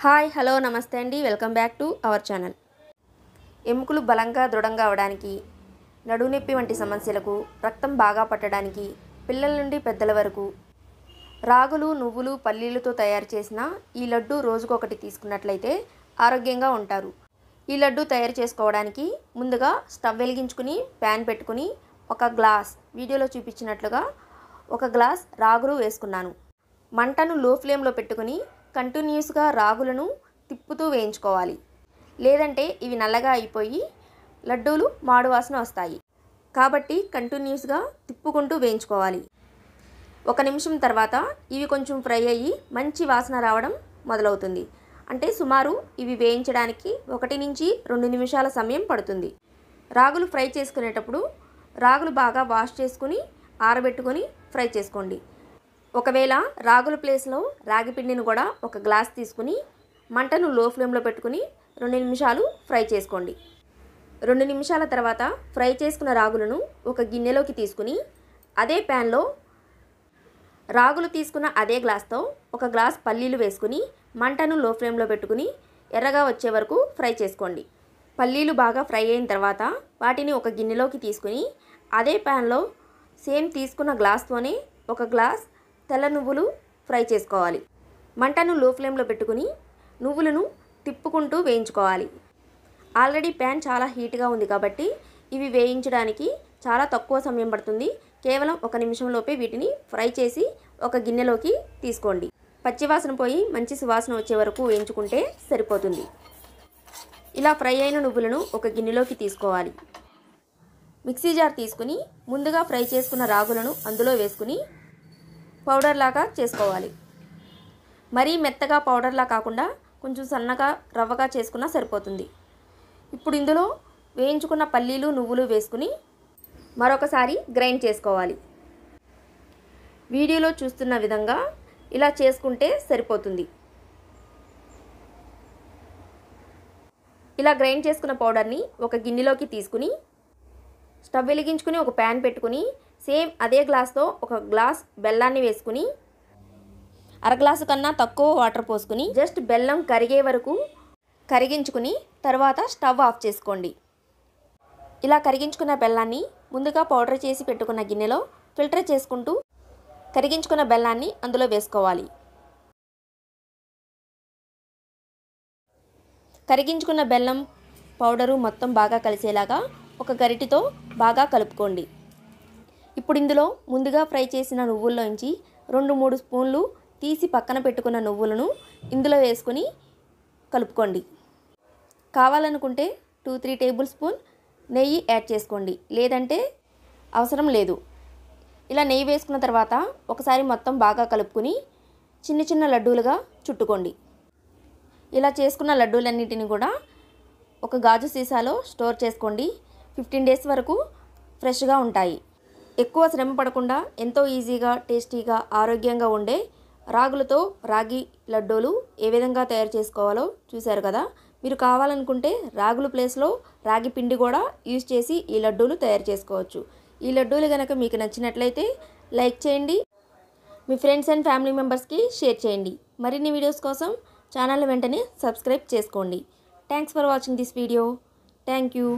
hi hello నమస్తే అండి welcome back to our channel ఎముకలు బలంగా దృఢంగా అవడానికి నడునొప్పి వంటి సమస్యలకు రక్తం బాగా పట్టడానికి పిల్లల నుండి పెద్దల వరకు రాగులు నువ్వులు పల్లీలతో తయారు చేసిన ఈ లడ్డు రోజుకొకటి తీసుకున్నట్లయితే ఆరోగ్యంగా ఉంటారు ఈ లడ్డు తయారు చేసుకోవడానికి ముందుగా స్టవ్ వెలిగించుకుని ప్యాన్ పెట్టుకుని ఒక గ్లాస్ వీడియోలో చూపించినట్లుగా ఒక గ్లాస్ రాగులు వేసుకున్నాను మంటను లో ఫ్లేమ్లో పెట్టుకుని కంటిన్యూస్గా రాగులను తిప్పుతూ వేయించుకోవాలి లేదంటే ఇవి నల్లగా అయిపోయి లడ్డూలు మాడు వాసన వస్తాయి కాబట్టి కంటిన్యూస్గా తిప్పుకుంటూ వేయించుకోవాలి ఒక నిమిషం తర్వాత ఇవి కొంచెం ఫ్రై అయ్యి మంచి వాసన రావడం మొదలవుతుంది అంటే సుమారు ఇవి వేయించడానికి ఒకటి నుంచి రెండు నిమిషాల సమయం పడుతుంది రాగులు ఫ్రై చేసుకునేటప్పుడు రాగులు బాగా వాష్ చేసుకుని ఆరబెట్టుకొని ఫ్రై చేసుకోండి ఒకవేళ రాగుల ప్లేస్లో రాగి పిండిని కూడా ఒక గ్లాస్ తీసుకుని మంటను లో ఫ్లేమ్లో పెట్టుకుని రెండు నిమిషాలు ఫ్రై చేసుకోండి రెండు నిమిషాల తర్వాత ఫ్రై చేసుకున్న రాగులను ఒక గిన్నెలోకి తీసుకుని అదే ప్యాన్లో రాగులు తీసుకున్న అదే గ్లాస్తో ఒక గ్లాస్ పల్లీలు వేసుకుని మంటను లో ఫ్లేమ్లో పెట్టుకుని ఎర్రగా వచ్చే వరకు ఫ్రై చేసుకోండి పల్లీలు బాగా ఫ్రై అయిన తర్వాత వాటిని ఒక గిన్నెలోకి తీసుకుని అదే ప్యాన్లో సేమ్ తీసుకున్న గ్లాస్తోనే ఒక గ్లాస్ తెల్ల నువ్వులు ఫ్రై చేసుకోవాలి మంటను లో ఫ్లేమ్లో పెట్టుకుని నువ్వులను తిప్పుకుంటూ వేయించుకోవాలి ఆల్రెడీ ప్యాన్ చాలా హీట్గా ఉంది కాబట్టి ఇవి వేయించడానికి చాలా తక్కువ సమయం పడుతుంది కేవలం ఒక నిమిషంలోపే వీటిని ఫ్రై చేసి ఒక గిన్నెలోకి తీసుకోండి పచ్చివాసన పోయి మంచి సువాసన వచ్చే వరకు వేయించుకుంటే సరిపోతుంది ఇలా ఫ్రై అయిన నువ్వులను ఒక గిన్నెలోకి తీసుకోవాలి మిక్సీ జార్ తీసుకుని ముందుగా ఫ్రై చేసుకున్న రాగులను అందులో వేసుకుని పౌడర్ లాగా చేసుకోవాలి మరీ మెత్తగా పౌడర్లా కాకుండా కొంచెం సన్నగా రవ్వగా చేసుకున్నా సరిపోతుంది ఇప్పుడు ఇందులో వేయించుకున్న పల్లీలు నువ్వులు వేసుకుని మరొకసారి గ్రైండ్ చేసుకోవాలి వీడియోలో చూస్తున్న విధంగా ఇలా చేసుకుంటే సరిపోతుంది ఇలా గ్రైండ్ చేసుకున్న పౌడర్ని ఒక గిన్నెలోకి తీసుకుని స్టవ్ వెలిగించుకుని ఒక ప్యాన్ పెట్టుకుని సేమ్ అదే గ్లాస్తో ఒక గ్లాస్ బెల్లాన్ని వేసుకుని అర గ్లాసు కన్నా తక్కువ వాటర్ పోసుకుని జస్ట్ బెల్లం కరిగే వరకు కరిగించుకుని తర్వాత స్టవ్ ఆఫ్ చేసుకోండి ఇలా కరిగించుకున్న బెల్లాన్ని ముందుగా పౌడర్ చేసి పెట్టుకున్న గిన్నెలో ఫిల్టర్ చేసుకుంటూ కరిగించుకున్న బెల్లాన్ని అందులో వేసుకోవాలి కరిగించుకున్న బెల్లం పౌడరు మొత్తం బాగా కలిసేలాగా ఒక గరిటితో బాగా కలుపుకోండి ఇప్పుడు ఇందులో ముందుగా ఫ్రై చేసిన నువ్వుల్లోంచి రెండు మూడు స్పూన్లు తీసి పక్కన పెట్టుకున్న నువ్వులను ఇందులో వేసుకొని కలుపుకోండి కావాలనుకుంటే టూ త్రీ టేబుల్ స్పూన్ నెయ్యి యాడ్ చేసుకోండి లేదంటే అవసరం లేదు ఇలా నెయ్యి వేసుకున్న తర్వాత ఒకసారి మొత్తం బాగా కలుపుకుని చిన్న చిన్న లడ్డూలుగా చుట్టుకోండి ఇలా చేసుకున్న లడ్డూలన్నింటిని కూడా ఒక గాజు సీసాలో స్టోర్ చేసుకోండి ఫిఫ్టీన్ డేస్ వరకు ఫ్రెష్గా ఉంటాయి ఎక్కువ శ్రమ పడకుండా ఎంతో ఈజీగా టేస్టీగా ఆరోగ్యంగా ఉండే రాగులతో రాగి లడ్డూలు ఏ విధంగా తయారు చేసుకోవాలో చూశారు కదా మీరు కావాలనుకుంటే రాగులు ప్లేస్లో రాగి పిండి కూడా యూజ్ చేసి ఈ లడ్డూలు తయారు చేసుకోవచ్చు ఈ లడ్డూలు కనుక మీకు నచ్చినట్లయితే లైక్ చేయండి మీ ఫ్రెండ్స్ అండ్ ఫ్యామిలీ మెంబర్స్కి షేర్ చేయండి మరిన్ని వీడియోస్ కోసం ఛానల్ వెంటనే సబ్స్క్రైబ్ చేసుకోండి thanks for watching this video thank you